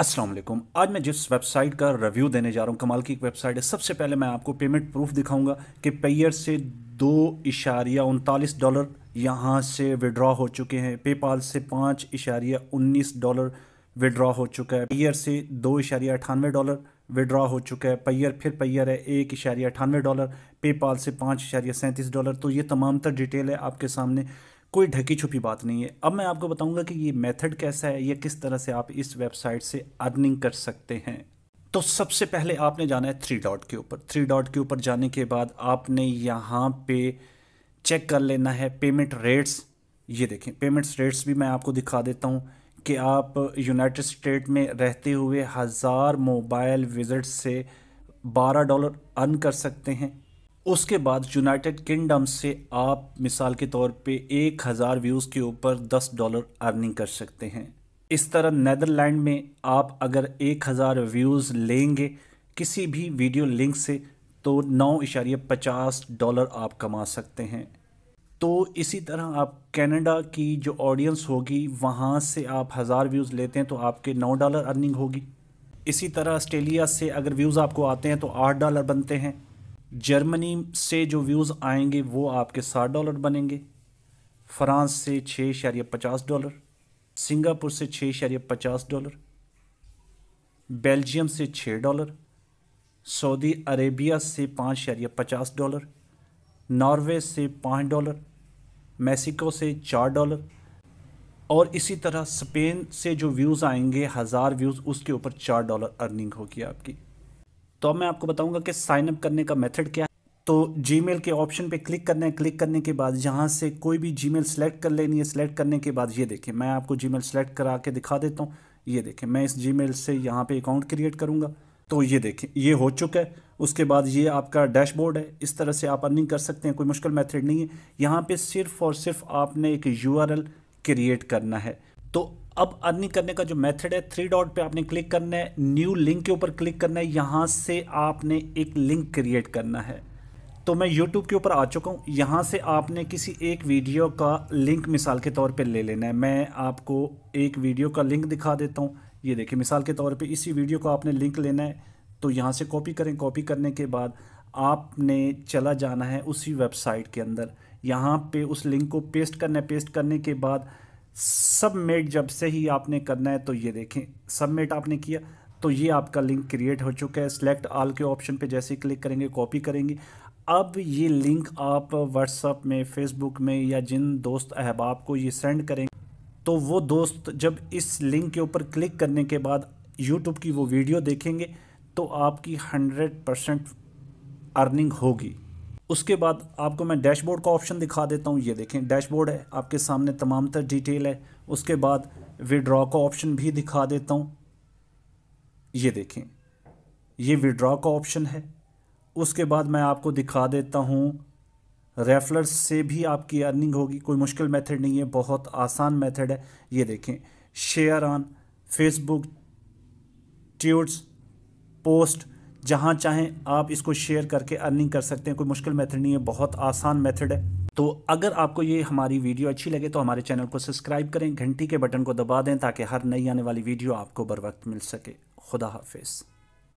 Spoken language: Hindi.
असलम आज मैं जिस वेबसाइट का रिव्यू देने जा रहा हूँ कमाल की एक वेबसाइट है सबसे पहले मैं आपको पेमेंट प्रूफ दिखाऊंगा कि पेयर से दो इशारिया उनतालीस डॉलर यहाँ से विड्रॉ हो चुके हैं पेपाल से पाँच इशारिया उन्नीस डॉलर विड्रॉ हो चुका है पेयर से दो इशारिया अठानवे डॉलर विड्रॉ हो चुका है पैयर फिर पैयर है एक इशारिया अठानवे डॉलर पेपाल से पाँच इशारिया सैंतीस डॉलर तो ये तमाम तर डिटेल है आपके सामने कोई ढकी छुपी बात नहीं है अब मैं आपको बताऊंगा कि ये मेथड कैसा है या किस तरह से आप इस वेबसाइट से अर्निंग कर सकते हैं तो सबसे पहले आपने जाना है थ्री डॉट के ऊपर थ्री डॉट के ऊपर जाने के बाद आपने यहाँ पे चेक कर लेना है पेमेंट रेट्स ये देखें पेमेंट्स रेट्स भी मैं आपको दिखा देता हूँ कि आप यूनाइटेड स्टेट में रहते हुए हज़ार मोबाइल विजिट से बारह डॉलर अर्न कर सकते हैं उसके बाद यूनाइटेड किंगडम से आप मिसाल के तौर पे एक हज़ार व्यूज़ के ऊपर दस डॉलर अर्निंग कर सकते हैं इस तरह नदरलैंड में आप अगर एक हज़ार व्यूज़ लेंगे किसी भी वीडियो लिंक से तो नौ इशारे पचास डॉलर आप कमा सकते हैं तो इसी तरह आप कनाडा की जो ऑडियंस होगी वहाँ से आप हज़ार व्यूज़ लेते हैं तो आपके नौ डॉलर अर्निंग होगी इसी तरह ऑस्ट्रेलिया से अगर व्यूज़ आपको आते हैं तो आठ डॉलर बनते हैं जर्मनी से जो व्यूज़ आएंगे वो आपके साठ डॉलर बनेंगे फ्रांस से छः शरिया पचास डॉलर सिंगापुर से छः शरिया पचास डॉलर बेल्जियम से छः डॉलर सऊदी अरेबिया से पाँच शरिया पचास डॉलर नॉर्वे से पाँच डॉलर मैक्सिको से चार डॉलर और इसी तरह स्पेन से जो व्यूज़ आएंगे हज़ार व्यूज़ उसके ऊपर चार डॉलर अर्निंग होगी आपकी तो अब मैं आपको बताऊंगा कि साइनअप करने का मेथड क्या है तो जीमेल के ऑप्शन पे क्लिक करना है क्लिक करने के बाद यहाँ से कोई भी जीमेल सेलेक्ट कर लेनी है सेलेक्ट करने के बाद ये देखें मैं आपको जीमेल सेलेक्ट करा के दिखा देता हूँ ये देखें मैं इस जीमेल से यहाँ पे अकाउंट क्रिएट करूँगा तो ये देखें ये हो चुका है उसके बाद ये आपका डैशबोर्ड है इस तरह से आप अर्निंग कर सकते हैं कोई मुश्किल मेथड नहीं है यहाँ पे सिर्फ और सिर्फ आपने एक यू क्रिएट करना है तो अब अर्निंग करने का जो मेथड है थ्री डॉट पे आपने क्लिक करना है न्यू लिंक के ऊपर क्लिक करना है यहाँ से आपने एक लिंक क्रिएट करना है तो मैं यूट्यूब के ऊपर आ चुका हूँ यहाँ से आपने किसी एक वीडियो का लिंक मिसाल के तौर पे ले लेना है मैं आपको एक वीडियो का लिंक दिखा देता हूँ ये देखिए मिसाल के तौर पे इसी वीडियो का आपने लिंक लेना है तो यहाँ से कॉपी करें कॉपी करने के बाद आपने चला जाना है उसी वेबसाइट के अंदर यहाँ पे उस लिंक को पेस्ट करना है पेस्ट करने के बाद सबमिट जब से ही आपने करना है तो ये देखें सबमिट आपने किया तो ये आपका लिंक क्रिएट हो चुका है सिलेक्ट आल के ऑप्शन पे जैसे क्लिक करेंगे कॉपी करेंगे अब ये लिंक आप व्हाट्सअप में फेसबुक में या जिन दोस्त अहबाब को ये सेंड करेंगे तो वो दोस्त जब इस लिंक के ऊपर क्लिक करने के बाद यूट्यूब की वो वीडियो देखेंगे तो आपकी हंड्रेड परसेंट अर्निंग होगी उसके बाद आपको मैं डैशबोर्ड का ऑप्शन दिखा देता हूँ ये देखें डैशबोर्ड है आपके सामने तमाम तर डिटेल है उसके बाद विड्रॉ का ऑप्शन भी दिखा देता हूँ ये देखें ये विड्रॉ का ऑप्शन है उसके बाद मैं आपको दिखा देता हूँ रेफलर से भी आपकी अर्निंग होगी कोई मुश्किल मेथड नहीं है बहुत आसान मेथड है ये देखें share on Facebook tweets post जहाँ चाहें आप इसको शेयर करके अर्निंग कर सकते हैं कोई मुश्किल मेथड नहीं है बहुत आसान मेथड है तो अगर आपको ये हमारी वीडियो अच्छी लगे तो हमारे चैनल को सब्सक्राइब करें घंटी के बटन को दबा दें ताकि हर नई आने वाली वीडियो आपको बर वक्त मिल सके खुदा हाफिज़